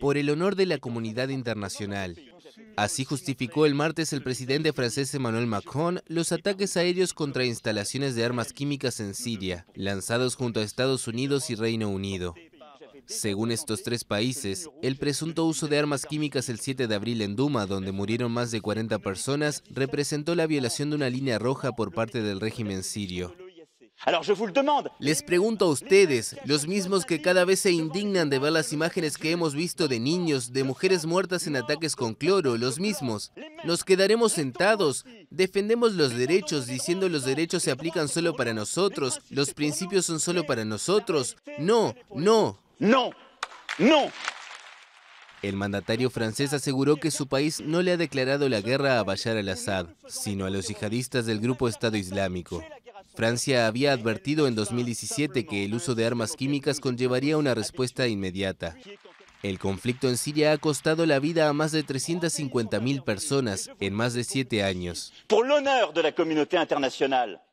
por el honor de la comunidad internacional. Así justificó el martes el presidente francés Emmanuel Macron los ataques aéreos contra instalaciones de armas químicas en Siria, lanzados junto a Estados Unidos y Reino Unido. Según estos tres países, el presunto uso de armas químicas el 7 de abril en Duma, donde murieron más de 40 personas, representó la violación de una línea roja por parte del régimen sirio. Les pregunto a ustedes, los mismos que cada vez se indignan de ver las imágenes que hemos visto de niños, de mujeres muertas en ataques con cloro, los mismos. ¿Nos quedaremos sentados? ¿Defendemos los derechos diciendo los derechos se aplican solo para nosotros? ¿Los principios son solo para nosotros? No, no. No, no. El mandatario francés aseguró que su país no le ha declarado la guerra a Bashar al-Assad, sino a los yihadistas del grupo Estado Islámico. Francia había advertido en 2017 que el uso de armas químicas conllevaría una respuesta inmediata. El conflicto en Siria ha costado la vida a más de 350.000 personas en más de siete años. de la